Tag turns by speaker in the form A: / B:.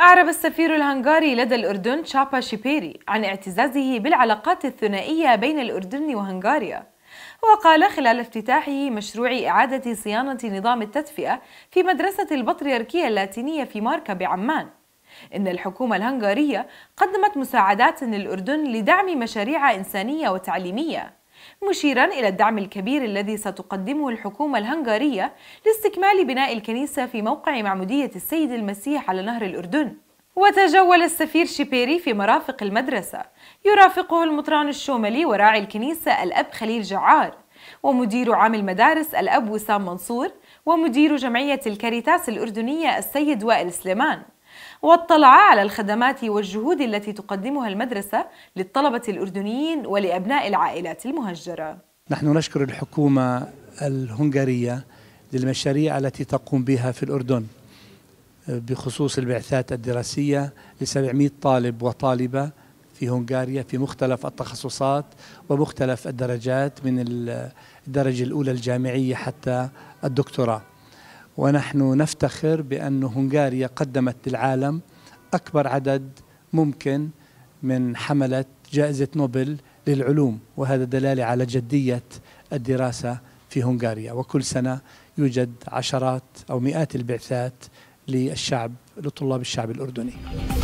A: أعرب السفير الهنغاري لدى الأردن تشابا شيبيري عن اعتزازه بالعلاقات الثنائية بين الأردن وهنغاريا وقال خلال افتتاحه مشروع إعادة صيانة نظام التدفئة في مدرسة البطريركية اللاتينية في ماركا بعمان إن الحكومة الهنغارية قدمت مساعدات للأردن لدعم مشاريع إنسانية وتعليمية مشيرا إلى الدعم الكبير الذي ستقدمه الحكومة الهنغارية لاستكمال بناء الكنيسة في موقع معمودية السيد المسيح على نهر الأردن وتجول السفير شيبيري في مرافق المدرسة يرافقه المطران الشوملي وراعي الكنيسة الأب خليل جعار ومدير عام المدارس الأب وسام منصور ومدير جمعية الكاريتاس الأردنية السيد وائل سليمان واطلع على الخدمات والجهود التي تقدمها المدرسة للطلبة الأردنيين ولأبناء العائلات المهجرة
B: نحن نشكر الحكومة الهنغارية للمشاريع التي تقوم بها في الأردن بخصوص البعثات الدراسية ل 700 طالب وطالبة في هنغاريا في مختلف التخصصات ومختلف الدرجات من الدرجة الأولى الجامعية حتى الدكتوراه ونحن نفتخر بأن هنغاريا قدمت للعالم أكبر عدد ممكن من حملة جائزة نوبل للعلوم وهذا دلالة على جدية الدراسة في هنغاريا وكل سنة يوجد عشرات أو مئات البعثات للشعب لطلاب الشعب الأردني